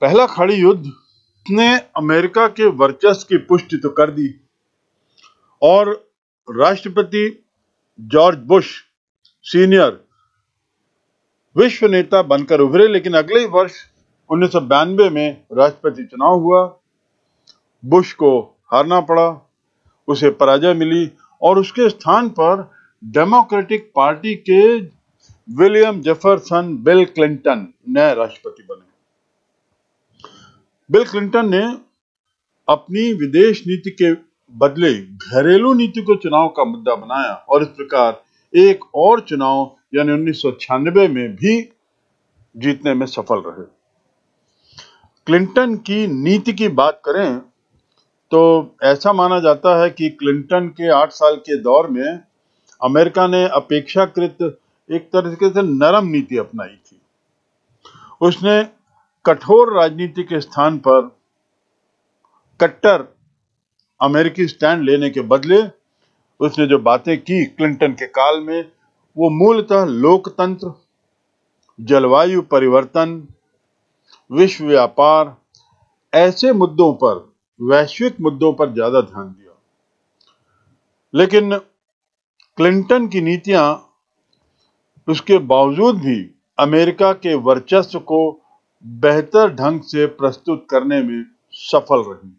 पहला खाड़ी युद्ध ने अमेरिका के वर्चस्व की पुष्टि तो कर दी और राष्ट्रपति जॉर्ज बुश सीनियर विश्व नेता बनकर उभरे लेकिन अगले वर्ष उन्नीस में राष्ट्रपति चुनाव हुआ बुश को हारना पड़ा उसे पराजय मिली और उसके स्थान पर डेमोक्रेटिक पार्टी के विलियम जेफरसन बिल क्लिंटन नए राष्ट्रपति बने बिल क्लिंटन ने अपनी विदेश नीति के बदले घरेलू नीति को चुनाव का मुद्दा बनाया और इस प्रकार एक और चुनाव यानी उन्नीस में भी जीतने में सफल रहे क्लिंटन की नीति की बात करें तो ऐसा माना जाता है कि क्लिंटन के आठ साल के दौर में अमेरिका ने अपेक्षाकृत एक तरीके से नरम नीति अपनाई थी उसने कठोर राजनीति के स्थान पर कट्टर अमेरिकी स्टैंड लेने के बदले उसने जो बातें की क्लिंटन के काल में वो मूलतः लोकतंत्र जलवायु परिवर्तन विश्व व्यापार ऐसे मुद्दों पर वैश्विक मुद्दों पर ज्यादा ध्यान दिया लेकिन क्लिंटन की नीतियां उसके बावजूद भी अमेरिका के वर्चस्व को बेहतर ढंग से प्रस्तुत करने में सफल रही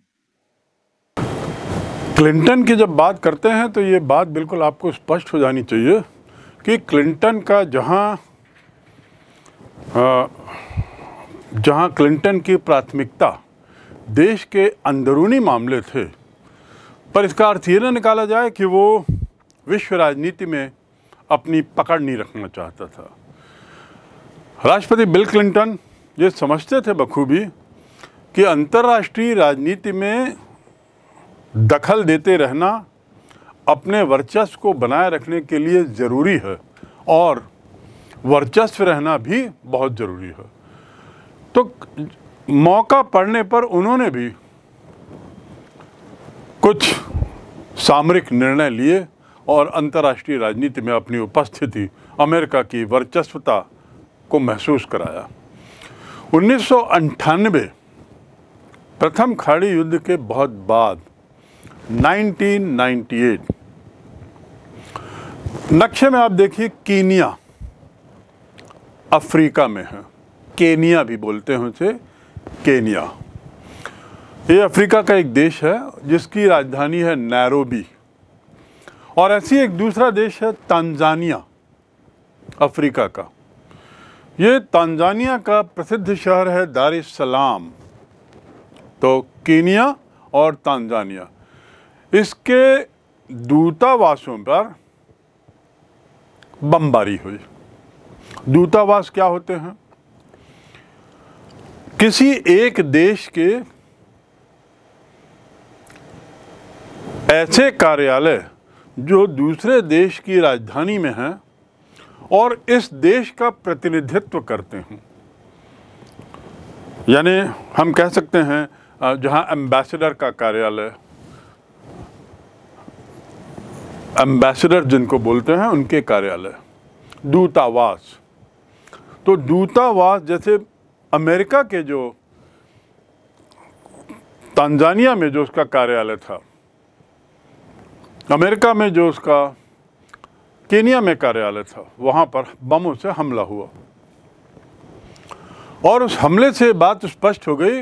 क्लिंटन की जब बात करते हैं तो ये बात बिल्कुल आपको स्पष्ट हो जानी चाहिए कि क्लिंटन का जहाँ जहाँ क्लिंटन की प्राथमिकता देश के अंदरूनी मामले थे पर इसका अर्थ ये ना निकाला जाए कि वो विश्व राजनीति में अपनी पकड़ नहीं रखना चाहता था राष्ट्रपति बिल क्लिंटन ये समझते थे बखूबी कि अंतर्राष्ट्रीय राजनीति में दखल देते रहना अपने वर्चस्व को बनाए रखने के लिए ज़रूरी है और वर्चस्व रहना भी बहुत ज़रूरी है तो मौका पड़ने पर उन्होंने भी कुछ सामरिक निर्णय लिए और अंतर्राष्ट्रीय राजनीति में अपनी उपस्थिति अमेरिका की वर्चस्वता को महसूस कराया उन्नीस प्रथम खाड़ी युद्ध के बहुत बाद 1998 नक्शे में आप देखिए कीनिया अफ्रीका में है केनिया भी बोलते हैं उसे केनिया ये अफ्रीका का एक देश है जिसकी राजधानी है नैरोबी और ऐसी एक दूसरा देश है तंजानिया अफ्रीका का ये तंजानिया का प्रसिद्ध शहर है दार सलाम तो कीनिया और तंजानिया इसके दूतावासों पर बमबारी हुई दूतावास क्या होते हैं किसी एक देश के ऐसे कार्यालय जो दूसरे देश की राजधानी में हैं और इस देश का प्रतिनिधित्व करते हैं यानी हम कह सकते हैं जहां एम्बेसडर का कार्यालय एम्बेसडर जिनको बोलते हैं उनके कार्यालय दूतावास तो दूतावास जैसे अमेरिका के जो तंजानिया में जो उसका कार्यालय था अमेरिका में जो उसका केनिया में कार्यालय था वहाँ पर बमों से हमला हुआ और उस हमले से बात स्पष्ट हो गई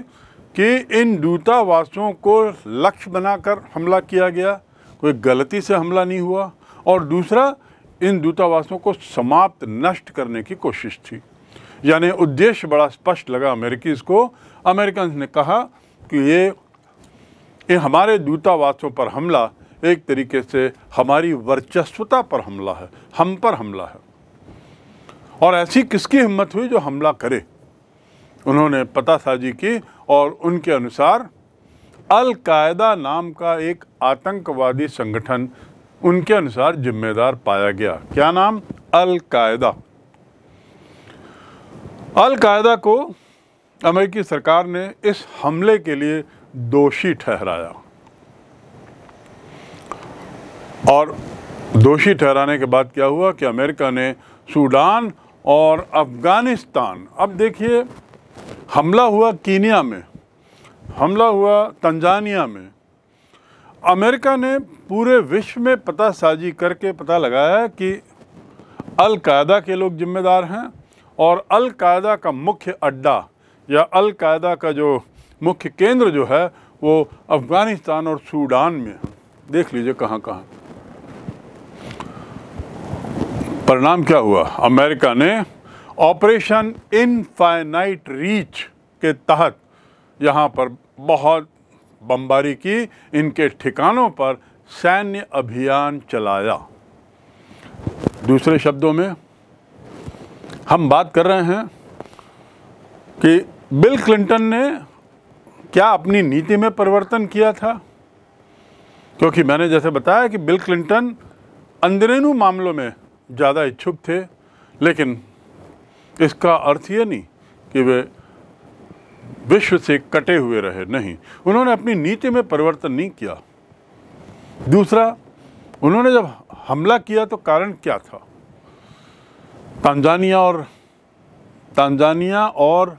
कि इन दूतावासों को लक्ष्य बनाकर हमला किया गया कोई गलती से हमला नहीं हुआ और दूसरा इन दूतावासों को समाप्त नष्ट करने की कोशिश थी यानी उद्देश्य बड़ा स्पष्ट लगा अमेरिकीज़ को अमेरिकन ने कहा कि ये, ये हमारे दूतावासों पर हमला एक तरीके से हमारी वर्चस्वता पर हमला है हम पर हमला है और ऐसी किसकी हिम्मत हुई जो हमला करे उन्होंने पता साजी की और उनके अनुसार अलकायदा नाम का एक आतंकवादी संगठन उनके अनुसार जिम्मेदार पाया गया क्या नाम अलकायदा अलकायदा को अमेरिकी सरकार ने इस हमले के लिए दोषी ठहराया और दोषी ठहराने के बाद क्या हुआ कि अमेरिका ने सूडान और अफ़गानिस्तान अब देखिए हमला हुआ कीनिया में हमला हुआ तंजानिया में अमेरिका ने पूरे विश्व में पता साजी करके पता लगाया कि अलकायदा के लोग जिम्मेदार हैं और अलकायदा का मुख्य अड्डा या अलकायदा का जो मुख्य केंद्र जो है वो अफ़गानिस्तान और सूडान में देख लीजिए कहाँ कहाँ परिणाम क्या हुआ अमेरिका ने ऑपरेशन इनफाइनाइट रीच के तहत यहाँ पर बहुत बमबारी की इनके ठिकानों पर सैन्य अभियान चलाया दूसरे शब्दों में हम बात कर रहे हैं कि बिल क्लिंटन ने क्या अपनी नीति में परिवर्तन किया था क्योंकि मैंने जैसे बताया कि बिल क्लिंटन अंदरूनी मामलों में ज़्यादा इच्छुक थे लेकिन इसका अर्थ ये नहीं कि वे विश्व से कटे हुए रहे नहीं उन्होंने अपनी नीति में परिवर्तन नहीं किया दूसरा उन्होंने जब हमला किया तो कारण क्या था तंजानिया और तंजानिया और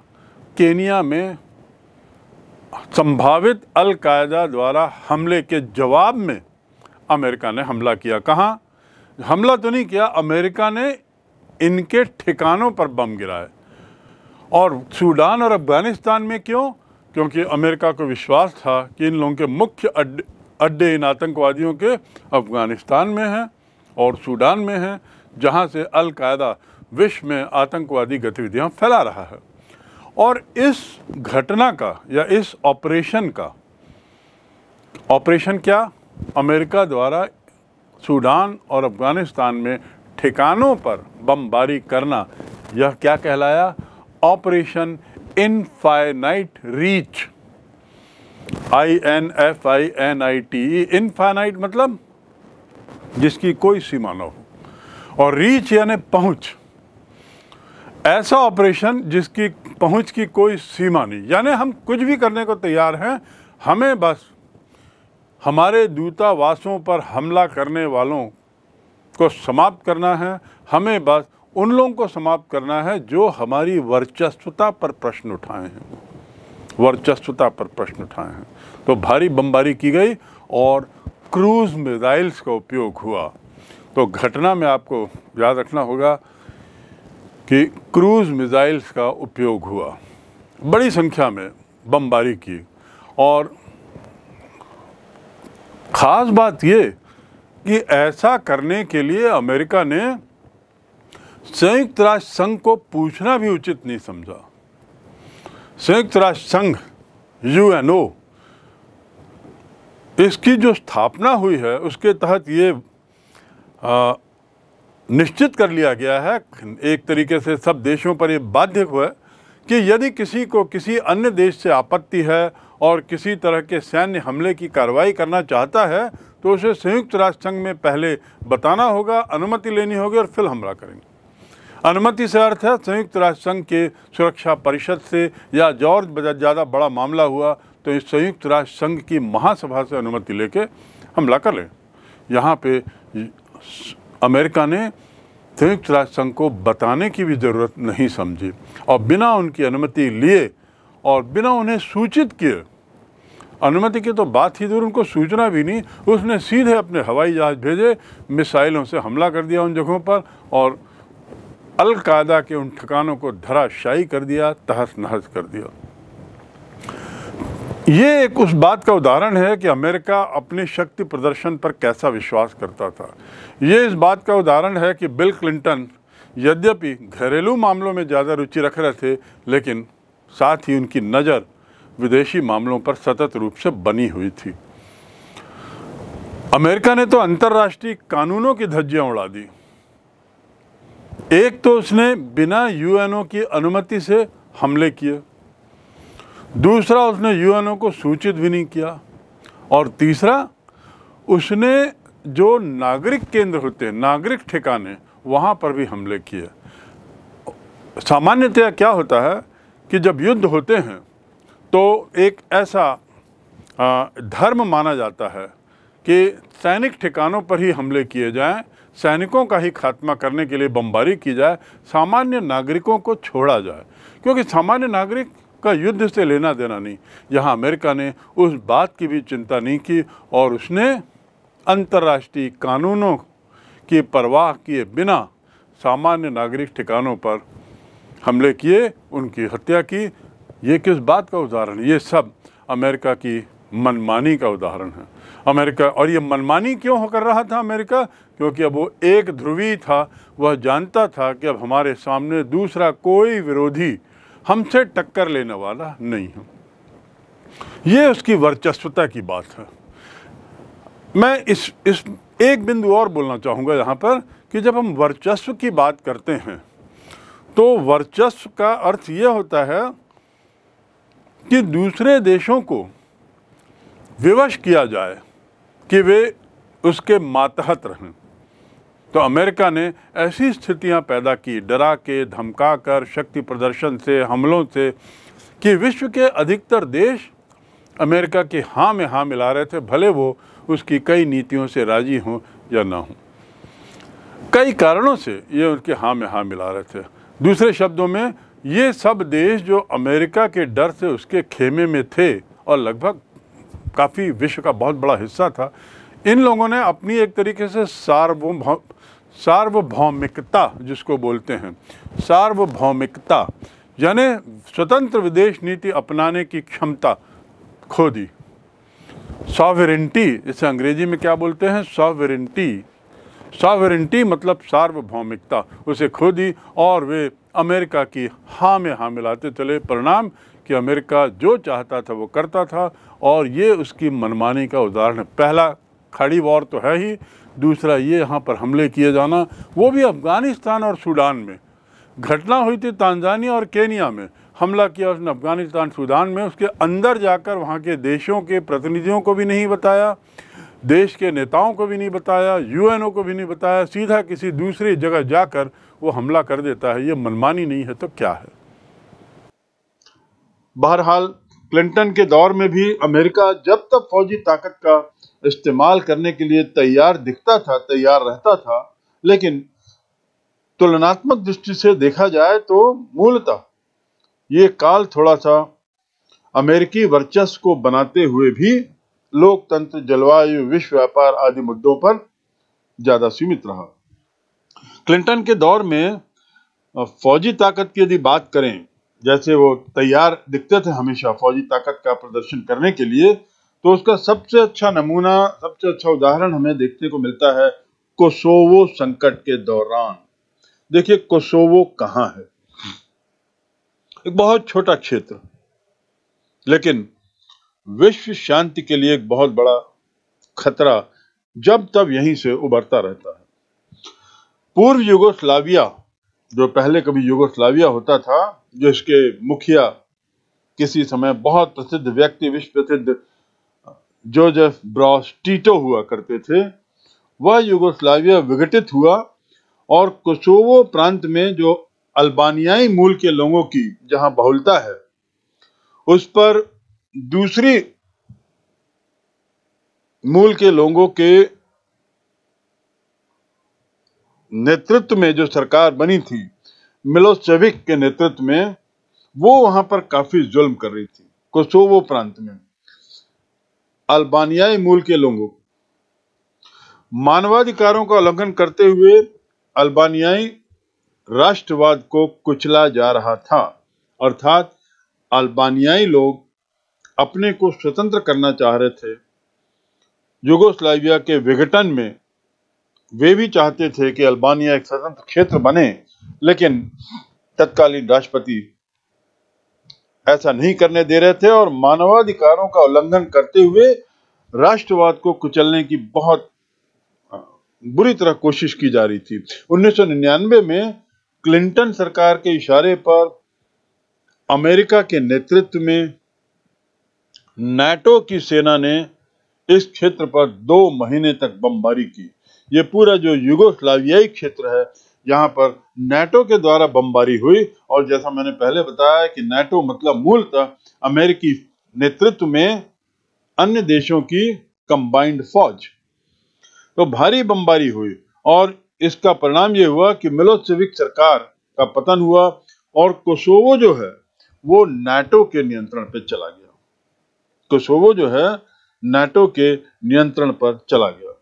केनिया में संभावित अलकायदा द्वारा हमले के जवाब में अमेरिका ने हमला किया कहाँ हमला तो नहीं किया अमेरिका ने इनके ठिकानों पर बम गिराए और सूडान और अफ़गानिस्तान में क्यों क्योंकि अमेरिका को विश्वास था कि इन लोगों के मुख्य अड्डे अड्डे इन आतंकवादियों के अफ़गानिस्तान में हैं और सूडान में हैं जहां से अलकायदा विश्व में आतंकवादी गतिविधियां फैला रहा है और इस घटना का या इस ऑपरेशन का ऑपरेशन क्या अमेरिका द्वारा सूडान और अफ़गानिस्तान में ठिकानों पर बमबारी करना यह क्या कहलाया operation infinite reach I N F I N I T infinite मतलब जिसकी कोई सीमा ना हो और रीच यानी पहुंच ऐसा ऑपरेशन जिसकी पहुंच की कोई सीमा नहीं यानी हम कुछ भी करने को तैयार हैं हमें बस हमारे दूतावासों पर हमला करने वालों को समाप्त करना है हमें बस उन लोगों को समाप्त करना है जो हमारी वर्चस्वता पर प्रश्न उठाए हैं वर्चस्वता पर प्रश्न उठाए हैं तो भारी बमबारी की गई और क्रूज मिसाइल्स का उपयोग हुआ तो घटना में आपको याद रखना होगा कि क्रूज मिसाइल्स का उपयोग हुआ बड़ी संख्या में बमबारी की और ख़ास बात ये कि ऐसा करने के लिए अमेरिका ने संयुक्त राष्ट्र संघ को पूछना भी उचित नहीं समझा संयुक्त राष्ट्र संघ यूएनओ इसकी जो स्थापना हुई है उसके तहत ये आ, निश्चित कर लिया गया है एक तरीके से सब देशों पर ये बाध्य हुआ है कि यदि किसी को किसी अन्य देश से आपत्ति है और किसी तरह के सैन्य हमले की कार्रवाई करना चाहता है तो उसे संयुक्त राष्ट्र संघ में पहले बताना होगा अनुमति लेनी होगी और फिर हमला करेंगे अनुमति से अर्थ है संयुक्त राष्ट्र संघ के सुरक्षा परिषद से या जॉर्ज ज़्यादा बड़ा मामला हुआ तो इस संयुक्त राष्ट्र संघ की महासभा से अनुमति लेके हमला कर लें यहाँ पे अमेरिका ने संयुक्त राष्ट्र संघ को बताने की भी ज़रूरत नहीं समझी और बिना उनकी अनुमति लिए और बिना उन्हें सूचित किए अनुमति की तो बात ही दूर उनको सूचना भी नहीं उसने सीधे अपने हवाई जहाज़ भेजे मिसाइलों से हमला कर दिया उन जगहों पर और अलकायदा के उन ठिकानों को धराशाही कर दिया तहस नहस कर दिया ये एक उस बात का उदाहरण है कि अमेरिका अपने शक्ति प्रदर्शन पर कैसा विश्वास करता था ये इस बात का उदाहरण है कि बिल क्लिंटन यद्यपि घरेलू मामलों में ज़्यादा रुचि रख रहे थे लेकिन साथ ही उनकी नज़र विदेशी मामलों पर सतत रूप से बनी हुई थी अमेरिका ने तो अंतर्राष्ट्रीय कानूनों की धज्जियां उड़ा दी एक तो उसने बिना यूएनओ की अनुमति से हमले किए दूसरा उसने यूएनओ को सूचित भी नहीं किया और तीसरा उसने जो नागरिक केंद्र होते हैं नागरिक ठिकाने वहाँ पर भी हमले किए सामान्यतया क्या होता है कि जब युद्ध होते हैं तो एक ऐसा धर्म माना जाता है कि सैनिक ठिकानों पर ही हमले किए जाएं सैनिकों का ही खात्मा करने के लिए बमबारी की जाए सामान्य नागरिकों को छोड़ा जाए क्योंकि सामान्य नागरिक का युद्ध से लेना देना नहीं यहाँ अमेरिका ने उस बात की भी चिंता नहीं की और उसने अंतर्राष्ट्रीय कानूनों की परवाह किए बिना सामान्य नागरिक ठिकानों पर हमले किए उनकी हत्या की ये किस बात का उदाहरण ये सब अमेरिका की मनमानी का उदाहरण है अमेरिका और ये मनमानी क्यों होकर रहा था अमेरिका क्योंकि अब वो एक ध्रुवी था वह जानता था कि अब हमारे सामने दूसरा कोई विरोधी हमसे टक्कर लेने वाला नहीं है ये उसकी वर्चस्वता की बात है मैं इस इस एक बिंदु और बोलना चाहूँगा यहाँ पर कि जब हम वर्चस्व की बात करते हैं तो वर्चस्व का अर्थ यह होता है कि दूसरे देशों को विवश किया जाए कि वे उसके मातहत रहें तो अमेरिका ने ऐसी स्थितियां पैदा की डरा के धमका कर शक्ति प्रदर्शन से हमलों से कि विश्व के अधिकतर देश अमेरिका के हाँ में हाँ मिला रहे थे भले वो उसकी कई नीतियों से राजी हों या ना हों कई कारणों से ये उनके हाँ में हाँ मिला रहे थे दूसरे शब्दों में ये सब देश जो अमेरिका के डर से उसके खेमे में थे और लगभग काफ़ी विश्व का बहुत बड़ा हिस्सा था इन लोगों ने अपनी एक तरीके से सार्वभौम सार्वभौमिकता जिसको बोलते हैं सार्वभौमिकता यानी स्वतंत्र विदेश नीति अपनाने की क्षमता खो दी सॉवरेंटी इसे अंग्रेजी में क्या बोलते हैं सॉविरिंटी सॉवरिटी मतलब सार्वभौमिकता उसे खो दी और वे अमेरिका की हाँ में हाँ मिलाते चले परिणाम कि अमेरिका जो चाहता था वो करता था और ये उसकी मनमानी का उदाहरण पहला खड़ी वॉर तो है ही दूसरा ये यहाँ पर हमले किए जाना वो भी अफ़गानिस्तान और सूडान में घटना हुई थी तानजानिया और केनिया में हमला किया उसने अफ़गानिस्तान सूडान में उसके अंदर जाकर वहाँ के देशों के प्रतिनिधियों को भी नहीं बताया देश के नेताओं को भी नहीं बताया यूएनओ को भी नहीं बताया सीधा किसी दूसरी जगह जाकर वो हमला कर देता है ये मनमानी नहीं है तो क्या है बहरहाल क्लिंटन के दौर में भी अमेरिका जब तक फौजी ताकत का इस्तेमाल करने के लिए तैयार दिखता था तैयार रहता था लेकिन तुलनात्मक दृष्टि से देखा जाए तो मूलतः ये काल थोड़ा सा अमेरिकी वर्चस्व को बनाते हुए भी लोकतंत्र जलवायु विश्व व्यापार आदि मुद्दों पर ज्यादा सीमित रहा क्लिंटन के दौर में फौजी ताकत की यदि बात करें जैसे वो तैयार दिखते थे हमेशा फौजी ताकत का प्रदर्शन करने के लिए तो उसका सबसे अच्छा नमूना सबसे अच्छा उदाहरण हमें देखने को मिलता है कोसोवो संकट के दौरान देखिए कोसोवो कहाँ है एक बहुत छोटा क्षेत्र लेकिन विश्व शांति के लिए एक बहुत बड़ा खतरा जब तब यहीं से उभरता रहता है पूर्व युगोस्लाविया जो पहले कभी युगोस्लाविया होता था जो इसके मुखिया किसी समय बहुत प्रसिद्ध व्यक्ति विश्व प्रसिद्ध जोजेफ ब्रॉस टीटो हुआ करते थे वह युगोस्लाविया विघटित हुआ और कोसोवो प्रांत में जो अल्बानियाई मूल के लोगों की जहां बहुलता है उस पर दूसरी मूल के लोगों के नेतृत्व में जो सरकार बनी थी मिलोसेविक के नेतृत्व में वो वहां पर काफी जुल्म कर रही थी कोसोवो प्रांत में अल्बानियाई मूल के लोगों मानवाधिकारों का उल्लंघन करते हुए अल्बानियाई राष्ट्रवाद को कुचला जा रहा था अर्थात अल्बानियाई लोग अपने को स्वतंत्र करना चाह रहे थे युगोस्लाविया के विघटन में वे भी चाहते थे कि अल्बानिया एक स्वतंत्र क्षेत्र बने लेकिन तत्कालीन राष्ट्रपति ऐसा नहीं करने दे रहे थे और मानवाधिकारों का उल्लंघन करते हुए राष्ट्रवाद को कुचलने की बहुत बुरी तरह कोशिश की जा रही थी 1999 में क्लिंटन सरकार के इशारे पर अमेरिका के नेतृत्व में नाटो की सेना ने इस क्षेत्र पर दो महीने तक बमबारी की ये पूरा जो युगोस्लावियाई क्षेत्र है यहाँ पर नेटो के द्वारा बमबारी हुई और जैसा मैंने पहले बताया कि नेटो मतलब मूलतः अमेरिकी नेतृत्व में अन्य देशों की कंबाइंड फौज तो भारी बमबारी हुई और इसका परिणाम ये हुआ कि मिलोसिविक सरकार का पतन हुआ और कोसोवो जो है वो नाटो के नियंत्रण पर चला गया कोसोवो तो जो है नाटो के नियंत्रण पर चला गया